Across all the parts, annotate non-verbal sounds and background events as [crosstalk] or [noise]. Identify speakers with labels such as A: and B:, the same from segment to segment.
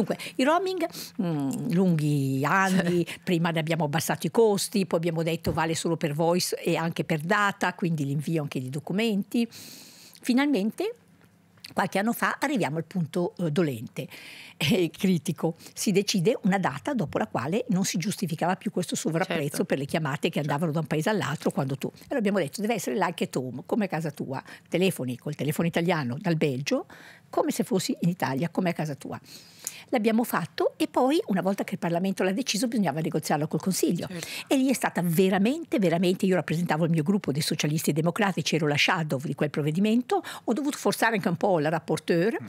A: Dunque, i roaming mh, mm, lunghi anni, [laughs] prima ne abbiamo abbassato i costi, poi abbiamo detto vale solo per voice e anche per data, quindi l'invio anche di documenti. Finalmente qualche anno fa arriviamo al punto eh, dolente e [laughs] eh, critico. Si decide una data dopo la quale non si giustificava più questo sovrapprezzo certo. per le chiamate che certo. andavano certo. da un paese all'altro quando tu. Allora abbiamo detto deve essere like at home, come a casa tua, telefoni col telefono italiano dal Belgio, come se fossi in Italia, come a casa tua l'abbiamo fatto e poi una volta che il Parlamento l'ha deciso bisognava negoziarlo col Consiglio. Certo. E lì è stata veramente, veramente, io rappresentavo il mio gruppo dei socialisti democratici, ero la shadow di quel provvedimento, ho dovuto forzare anche un po' la rapporteur. Mm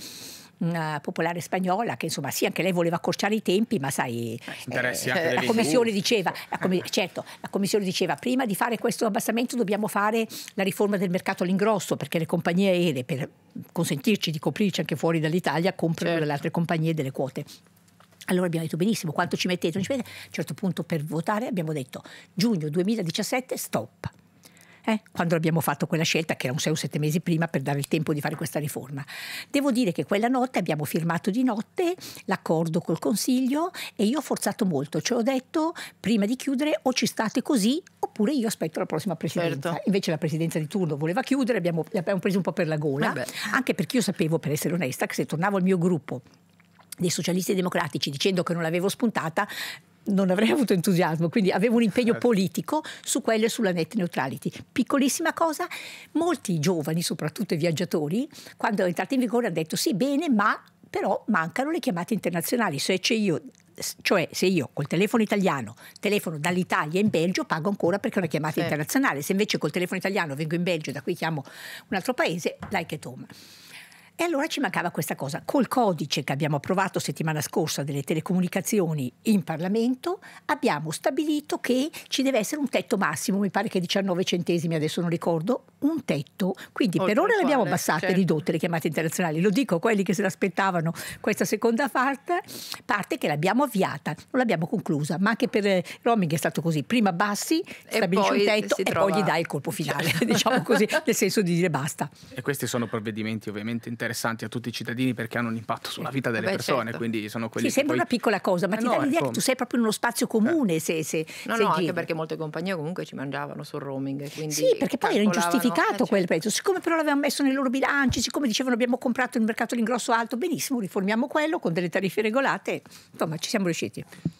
A: Mm, eh, popolare spagnola che insomma sì, anche lei voleva accorciare i tempi, ma sai, eh, la commissione diceva, la com certo, la commissione diceva prima di fare questo abbassamento dobbiamo fare la riforma del mercato all'ingrosso perché le compagnie aeree per consentirci di coprirci anche fuori dall'Italia comprano certo. dalle altre compagnie delle quote. Allora abbiamo detto benissimo, quanto ci mettete? Ci mettete? A un certo punto per votare abbiamo detto giugno 2017 stop eh, quando abbiamo fatto quella scelta, che era un 6 o 7 mesi prima, per dare il tempo di fare questa riforma. Devo dire che quella notte abbiamo firmato di notte l'accordo col Consiglio e io ho forzato molto, ci ho detto prima di chiudere o ci state così oppure io aspetto la prossima presidenza. Certo. Invece la presidenza di turno voleva chiudere, abbiamo, l'abbiamo preso un po' per la gola, Vabbè. Eh anche perché io sapevo, per essere onesta, che se tornavo al mio gruppo dei socialisti democratici dicendo che non l'avevo spuntata, non avrei [laughs] avuto entusiasmo, quindi avevo un impegno certo. politico su quello e sulla net neutrality. Piccolissima cosa, molti giovani, soprattutto i viaggiatori, quando è entrata in vigore hanno detto sì, bene, ma però mancano le chiamate internazionali, se c'è io cioè se io col telefono italiano telefono dall'Italia in Belgio pago ancora perché è una chiamata sì. Certo. internazionale, se invece col telefono italiano vengo in Belgio e da qui chiamo un altro paese, like at home. E allora ci mancava questa cosa. Col codice che abbiamo approvato settimana scorsa delle telecomunicazioni in Parlamento, abbiamo stabilito che ci deve essere un tetto massimo, mi pare che 19 centesimi, adesso non ricordo, un tetto. Quindi Oltre per ora le abbiamo abbassate, certo. ridotte le chiamate internazionali. Lo dico a quelli che se l'aspettavano questa seconda parte, parte che l'abbiamo avviata, non l'abbiamo conclusa, ma anche per eh, roaming è stato così. Prima bassi, stabilisci un tetto e trova... poi gli dai il colpo finale, certo. [laughs] diciamo così, [laughs] nel senso di dire basta. E questi sono provvedimenti ovviamente interessanti interessanti a tutti i cittadini perché hanno un impatto sulla eh, vita delle Beh, persone. Certo. Quindi sono quelli sì, sembra poi... una piccola cosa, ma eh ti no, dà l'idea come... che tu sei proprio in uno spazio comune. Eh. Se, se, no, se no, anche perché molte compagnie comunque ci mangiavano sul roaming. Sì, perché poi era ingiustificato eh, quel certo. prezzo. Siccome però l'avevano messo nei loro bilanci, siccome dicevano abbiamo comprato il mercato l'ingrosso alto, benissimo, riformiamo quello con delle tariffe regolate. Insomma, ci siamo riusciti.